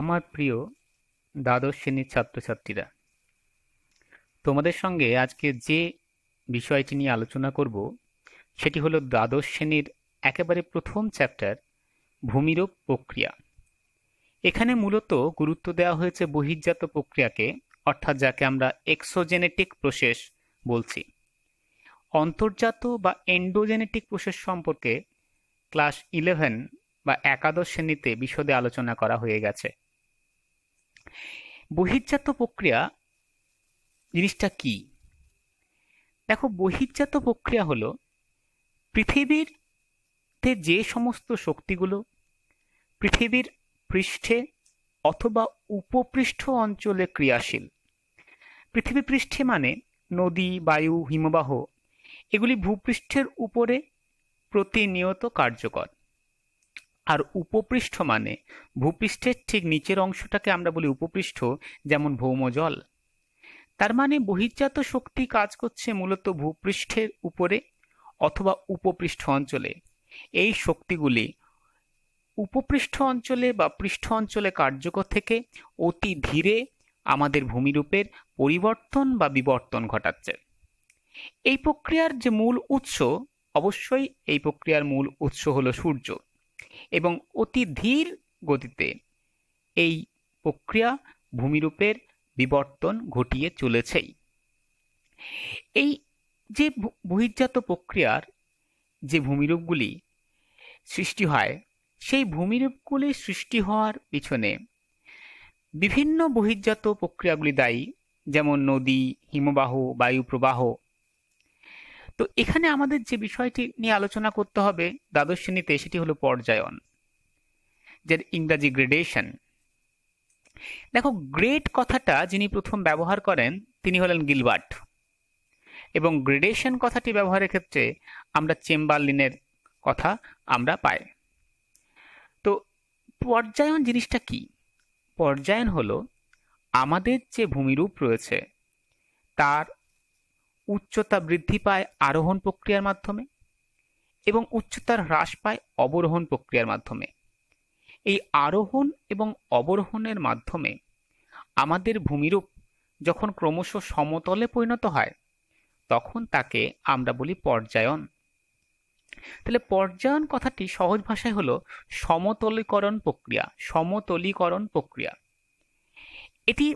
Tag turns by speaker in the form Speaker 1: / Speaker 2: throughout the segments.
Speaker 1: আমার প্রিয় দ্বাদশ শ্রেণীর ছাত্রছাত্রীরা তোমাদের সঙ্গে আজকে যে বিষয়টি নিয়ে আলোচনা করব সেটি হলো দ্বাদশ শ্রেণীর একেবারে প্রথম চ্যাপ্টার ভূমিরূপ প্রক্রিয়া এখানে মূলত গুরুত্ব দেওয়া হয়েছে বহির্জাত প্রক্রিয়াকে অর্থাৎ যাকে আমরা এক্সোজেনেটিক প্রসেস বলছি অন্তর্জাত বা এন্ডোজেনেটিক প্রসেস সম্পর্কে ক্লাস ইলেভেন বা একাদশ শ্রেণীতে বিশদে আলোচনা করা হয়ে গেছে বহির্জাত প্রক্রিয়া জিনিসটা কি দেখো বহির্জাত প্রক্রিয়া হলো পৃথিবীর তে যে সমস্ত শক্তিগুলো পৃথিবীর পৃষ্ঠে অথবা উপপৃষ্ঠ অঞ্চলে ক্রিয়াশীল পৃথিবী পৃষ্ঠে মানে নদী বায়ু হিমবাহ এগুলি ভূপৃষ্ঠের উপরে প্রতিনিয়ত কার্যকর আর উপপৃষ্ঠ মানে ভূপৃষ্ঠের ঠিক নিচের অংশটাকে আমরা বলি উপপৃষ্ঠ যেমন ভৌমজল তার মানে বহির্জাত শক্তি কাজ করছে মূলত ভূপৃষ্ঠের উপরে অথবা উপপৃষ্ঠ অঞ্চলে এই শক্তিগুলি উপপৃষ্ঠ অঞ্চলে বা পৃষ্ঠ অঞ্চলে কার্যকর থেকে অতি ধীরে আমাদের ভূমিরূপের পরিবর্তন বা বিবর্তন ঘটাচ্ছে এই প্রক্রিয়ার যে মূল উৎস অবশ্যই এই প্রক্রিয়ার মূল উৎস হলো সূর্য এবং অতি ধীর গতিতে এই প্রক্রিয়া ভূমিরূপের বিবর্তন ঘটিয়ে চলেছেই এই যে বহির্জাত প্রক্রিয়ার যে ভূমিরূপগুলি সৃষ্টি হয় সেই ভূমিরূপগুলি সৃষ্টি হওয়ার পিছনে বিভিন্ন বহির্জাত প্রক্রিয়াগুলি দায়ী যেমন নদী হিমবাহ বায়ু প্রবাহ তো এখানে আমাদের যে বিষয়টি নিয়ে আলোচনা করতে হবে দ্বাদশ শ্রেণীতে সেটি হলো পর্যায়ন যার ইংরাজি গ্রেডেশন দেখো গ্রেড কথাটা যিনি প্রথম ব্যবহার করেন তিনি হলেন গিলবার্ট এবং গ্রেডেশন কথাটি ব্যবহারের ক্ষেত্রে আমরা চেম্বারলিনের কথা আমরা পাই তো পর্যায়ন জিনিসটা কি পর্যায়ন হলো আমাদের যে ভূমিরূপ রয়েছে তার উচ্চতা বৃদ্ধি পায় আরোহণ প্রক্রিয়ার মাধ্যমে এবং উচ্চতার হ্রাস পায় অবরোহণ প্রক্রিয়ার মাধ্যমে এই আরোহণ এবং অবরোহণের মাধ্যমে আমাদের ভূমিরূপ যখন ক্রমশ সমতলে পরিণত হয় তখন তাকে আমরা বলি পর্যায়ন তাহলে পর্যায়ন কথাটি সহজ ভাষায় হলো সমতলীকরণ প্রক্রিয়া সমতলীকরণ প্রক্রিয়া এটি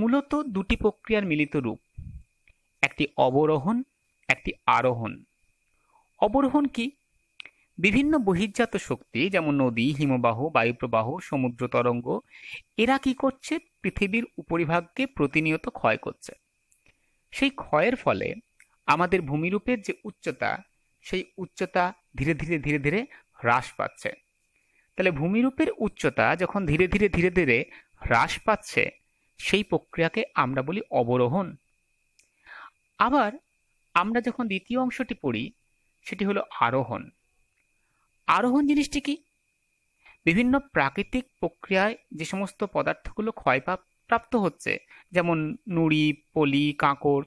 Speaker 1: মূলত দুটি প্রক্রিয়ার মিলিত রূপ একটি অবরোহণ একটি আরোহণ অবরোহণ কি বিভিন্ন বহির্জাত শক্তি যেমন নদী হিমবাহ বায়ুপ্রবাহ সমুদ্র তরঙ্গ এরা কি করছে পৃথিবীর উপরিভাগকে প্রতিনিয়ত ক্ষয় করছে সেই ক্ষয়ের ফলে আমাদের ভূমিরূপের যে উচ্চতা সেই উচ্চতা ধীরে ধীরে ধীরে ধীরে হ্রাস পাচ্ছে তাহলে ভূমিরূপের উচ্চতা যখন ধীরে ধীরে ধীরে ধীরে হ্রাস পাচ্ছে সেই প্রক্রিয়াকে আমরা বলি অবরোহণ আবার আমরা যখন দ্বিতীয় অংশটি পড়ি সেটি হলো আরোহণ আরোহণ জিনিসটি কি বিভিন্ন প্রাকৃতিক প্রক্রিয়ায় যে সমস্ত পদার্থগুলো ক্ষয়প্রাপ্ত হচ্ছে যেমন নুড়ি পলি কাঁকড়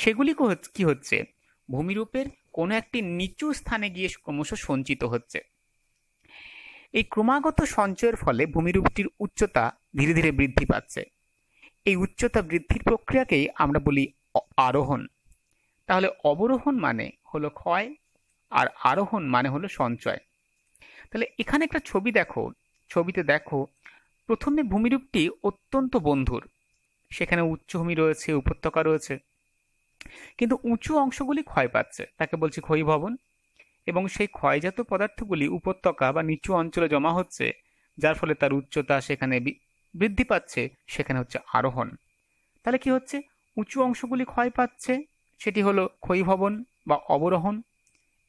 Speaker 1: সেগুলি কি হচ্ছে ভূমিরূপের কোনো একটি নিচু স্থানে গিয়ে ক্রমশ সঞ্চিত হচ্ছে এই ক্রমাগত সঞ্চয়ের ফলে ভূমিরূপটির উচ্চতা ধীরে ধীরে বৃদ্ধি পাচ্ছে এই উচ্চতা বৃদ্ধির প্রক্রিয়াকেই আমরা বলি আরোহণ তাহলে অবরোহণ মানে হলো ক্ষয় আর আরোহণ মানে হলো সঞ্চয় তাহলে এখানে একটা ছবি দেখো ছবিতে দেখো প্রথমে ভূমিরূপটি অত্যন্ত বন্ধুর সেখানে উচ্চভূমি রয়েছে উপত্যকা রয়েছে কিন্তু উঁচু অংশগুলি ক্ষয় পাচ্ছে তাকে বলছি ক্ষয়ীভবন এবং সেই ক্ষয়জাত পদার্থগুলি উপত্যকা বা নিচু অঞ্চলে জমা হচ্ছে যার ফলে তার উচ্চতা সেখানে বৃদ্ধি পাচ্ছে সেখানে হচ্ছে আরোহণ তাহলে কি হচ্ছে উঁচু অংশগুলি ক্ষয় পাচ্ছে সেটি হলো ক্ষয়ীভবন বা অবরোহণ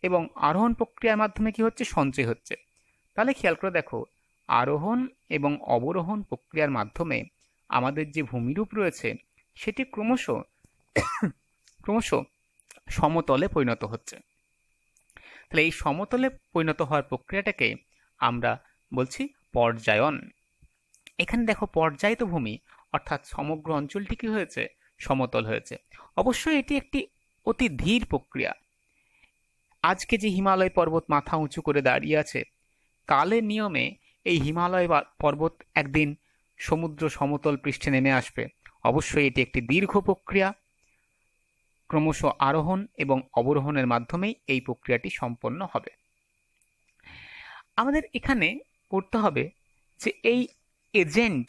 Speaker 1: এবং আরোহণ প্রক্রিয়ার মাধ্যমে কি হচ্ছে সঞ্চয় হচ্ছে তাহলে খেয়াল করে দেখো আরোহণ এবং অবরোহণ প্রক্রিয়ার মাধ্যমে আমাদের যে ভূমিরূপ রয়েছে সেটি ক্রমশ ক্রমশ সমতলে পরিণত হচ্ছে তাহলে এই সমতলে পরিণত হওয়ার প্রক্রিয়াটাকে আমরা বলছি পর্যায়ন এখানে দেখো পর্যায়িত ভূমি অর্থাৎ সমগ্র অঞ্চলটি কী হয়েছে সমতল হয়েছে অবশ্য এটি একটি অতি ধীর প্রক্রিয়া আজকে যে হিমালয় পর্বত মাথা উঁচু করে দাঁড়িয়ে আছে কালের নিয়মে এই হিমালয় পর্বত একদিন সমুদ্র সমতল পৃষ্ঠে নেমে আসবে অবশ্যই এটি একটি দীর্ঘ প্রক্রিয়া ক্রমশ আরোহণ এবং অবরোহণের মাধ্যমেই এই প্রক্রিয়াটি সম্পন্ন হবে আমাদের এখানে পড়তে হবে যে এই এজেন্ট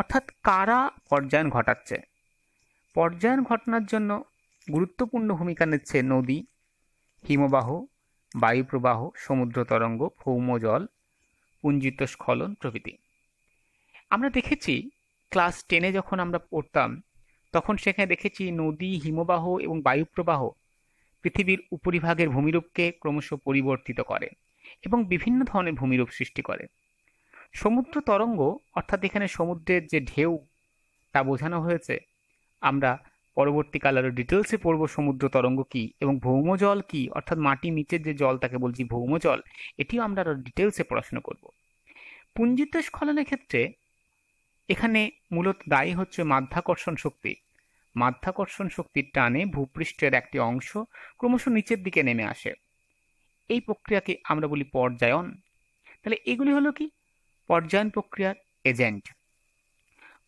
Speaker 1: অর্থাৎ কারা পর্যায়ন ঘটাচ্ছে পর্যায়ন ঘটনার জন্য গুরুত্বপূর্ণ ভূমিকা নিচ্ছে নদী হিমবাহ বায়ুপ্রবাহ সমুদ্র তরঙ্গ ভৌমজল পুঞ্জিত স্খলন প্রভৃতি আমরা দেখেছি ক্লাস টেনে যখন আমরা পড়তাম তখন সেখানে দেখেছি নদী হিমবাহ এবং বায়ুপ্রবাহ পৃথিবীর উপরিভাগের ভূমিরূপকে ক্রমশ পরিবর্তিত করে এবং বিভিন্ন ধরনের ভূমিরূপ সৃষ্টি করে সমুদ্র তরঙ্গ অর্থাৎ এখানে সমুদ্রের যে ঢেউ তা বোঝানো হয়েছে আমরা পরবর্তীকাল আরও ডিটেলসে পড়ব সমুদ্র তরঙ্গ কি এবং ভৌমজল কি অর্থাৎ মাটি নিচের যে জল তাকে বলছি ভৌমজল এটিও আমরা আরও ডিটেলসে পড়াশুনো করব পুঞ্জিত স্খলনের ক্ষেত্রে এখানে মূলত দায়ী হচ্ছে মাধ্যাকর্ষণ শক্তি মাধ্যাকর্ষণ শক্তির টানে ভূপৃষ্ঠের একটি অংশ ক্রমশ নিচের দিকে নেমে আসে এই প্রক্রিয়াকে আমরা বলি পর্যায়ন তাহলে এগুলি হলো কি পর্যায়ন প্রক্রিয়ার এজেন্ট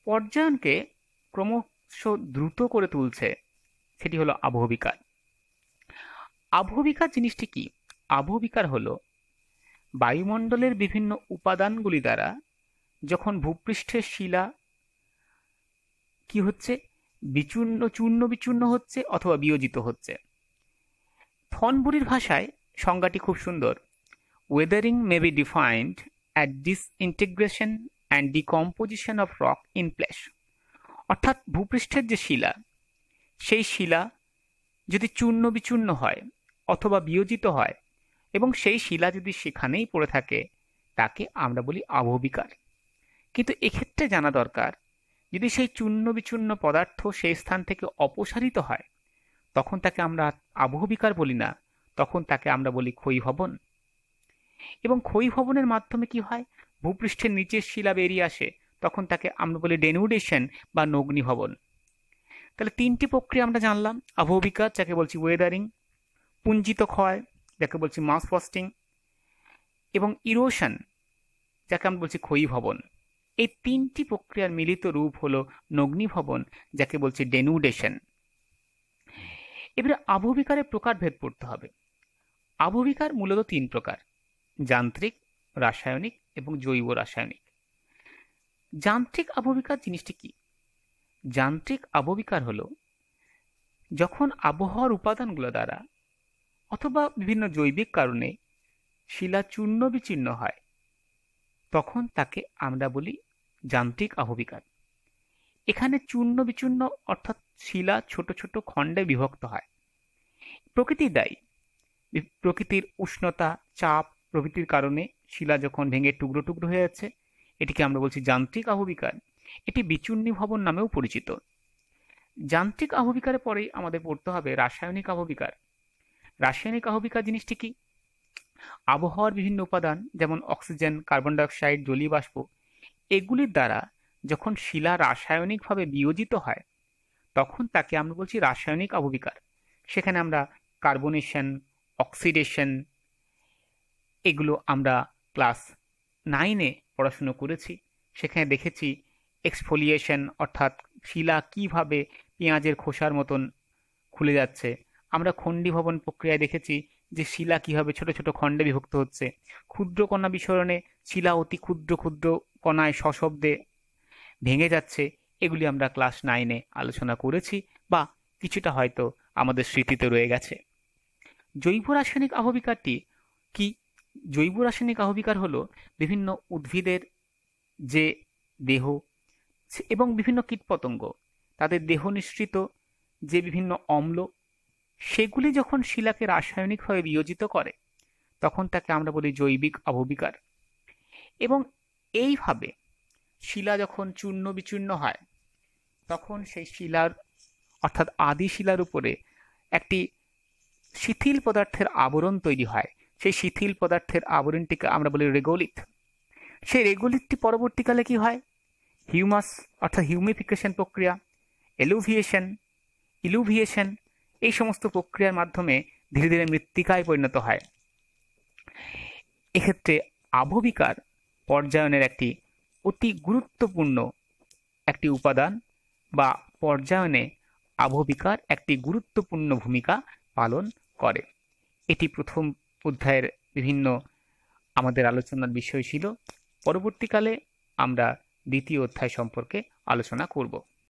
Speaker 1: পর্যায়নকে ক্রম দ্রুত করে তুলছে সেটি হলো আবহবিকার আবহবিকার জিনিসটি কি আবহবিকার হলো বায়ুমণ্ডলের বিভিন্ন উপাদানগুলি দ্বারা যখন ভূপৃষ্ঠের শিলা কি হচ্ছে বিচূর্ণ চূর্ণ বিচূর্ণ হচ্ছে অথবা বিয়োজিত হচ্ছে ফনবুরির ভাষায় সংজ্ঞাটি খুব সুন্দর weathering may be defined at disintegration and decomposition of rock in place অর্থাৎ ভূপৃষ্ঠের যে শিলা সেই শিলা যদি চূর্ণ বিচূর্ণ হয় অথবা বিয়োজিত হয় এবং সেই শিলা যদি সেখানেই পড়ে থাকে তাকে আমরা বলি আবহবিকার কিন্তু এক্ষেত্রে জানা দরকার যদি সেই চূর্ণ বিচূর্ণ পদার্থ সেই স্থান থেকে অপসারিত হয় তখন তাকে আমরা আবহবিকার বলি না তখন তাকে আমরা বলি ভবন এবং ভবনের মাধ্যমে কি হয় ভূপৃষ্ঠের নিচের শিলা বেরিয়ে আসে তখন তাকে আমরা বলি ডেনুডেশন বা ভবন তাহলে তিনটি প্রক্রিয়া আমরা জানলাম আবহবিকা যাকে বলছি ওয়েদারিং পুঞ্জিত ক্ষয় যাকে বলছি মাস ফস্টিং এবং ইরোশন যাকে আমরা বলছি ক্ষয়ীভবন এই তিনটি প্রক্রিয়ার মিলিত রূপ হলো ভবন যাকে বলছি ডেনুডেশন এবারে আবহবিকারের ভেদ পড়তে হবে আবহবিকার মূলত তিন প্রকার যান্ত্রিক রাসায়নিক এবং জৈব রাসায়নিক যান্ত্রিক আবহবিকার জিনিসটি কি যান্ত্রিক আবহবিকার হল যখন আবহাওয়ার উপাদানগুলো দ্বারা অথবা বিভিন্ন জৈবিক কারণে শিলা চূর্ণ বিচীর্ণ হয় তখন তাকে আমরা বলি যান্ত্রিক আহবিকার এখানে চূর্ণ বিচূর্ণ অর্থাৎ শিলা ছোট ছোট খণ্ডে বিভক্ত হয় প্রকৃতি দায়ী প্রকৃতির উষ্ণতা চাপ প্রভৃতির কারণে শিলা যখন ভেঙে টুকরো টুকরো হয়ে যাচ্ছে এটিকে আমরা বলছি যান্ত্রিক আহবিকার এটি বিচূর্ণী ভবন নামেও পরিচিত যান্ত্রিক আহবিকারের পরেই আমাদের পড়তে হবে রাসায়নিক আহবিকার রাসায়নিক আহবিকার জিনিসটি কি আবহাওয়ার বিভিন্ন উপাদান যেমন অক্সিজেন কার্বন ডাইঅক্সাইড জলীয় বাষ্প এগুলির দ্বারা যখন শিলা রাসায়নিকভাবে বিয়োজিত হয় তখন তাকে আমরা বলছি রাসায়নিক আহবিকার সেখানে আমরা কার্বনেশন অক্সিডেশন এগুলো আমরা ক্লাস নাইনে পড়াশুনো করেছি সেখানে দেখেছি এক্সফোলিয়েশন অর্থাৎ শিলা কিভাবে পেঁয়াজের খোসার মতন খুলে যাচ্ছে আমরা খণ্ডীভবন প্রক্রিয়ায় দেখেছি যে শিলা কিভাবে ছোট ছোট খণ্ডে বিভক্ত হচ্ছে ক্ষুদ্র কণা বিসরণে শিলা অতি ক্ষুদ্র ক্ষুদ্র কণায় সশব্দে ভেঙে যাচ্ছে এগুলি আমরা ক্লাস নাইনে আলোচনা করেছি বা কিছুটা হয়তো আমাদের স্মৃতিতে রয়ে গেছে জৈব রাসায়নিক আবহবিকাটি কি জৈব রাসায়নিক আহবিকার হলো বিভিন্ন উদ্ভিদের যে দেহ এবং বিভিন্ন কীটপতঙ্গ তাদের দেহ নিঃসৃত যে বিভিন্ন অম্ল সেগুলি যখন শিলাকে রাসায়নিকভাবে বিয়োজিত করে তখন তাকে আমরা বলি জৈবিক আহবিকার এবং এইভাবে শিলা যখন চূর্ণ বিচূর্ণ হয় তখন সেই শিলার অর্থাৎ আদি শিলার উপরে একটি শিথিল পদার্থের আবরণ তৈরি হয় সেই শিথিল পদার্থের আবরণটিকে আমরা বলি রেগোলিত সেই রেগোলিতটি পরবর্তীকালে কি হয় হিউমাস অর্থাৎ হিউমিফিকেশন প্রক্রিয়া এলুভিয়েশন ইলুভিয়েশন এই সমস্ত প্রক্রিয়ার মাধ্যমে ধীরে ধীরে মৃত্তিকায় পরিণত হয় এক্ষেত্রে আবহবিকার পর্যায়নের একটি অতি গুরুত্বপূর্ণ একটি উপাদান বা পর্যায়নে আবহবিকার একটি গুরুত্বপূর্ণ ভূমিকা পালন করে এটি প্রথম অধ্যায়ের বিভিন্ন আমাদের আলোচনার বিষয় ছিল পরবর্তীকালে আমরা দ্বিতীয় অধ্যায় সম্পর্কে আলোচনা করব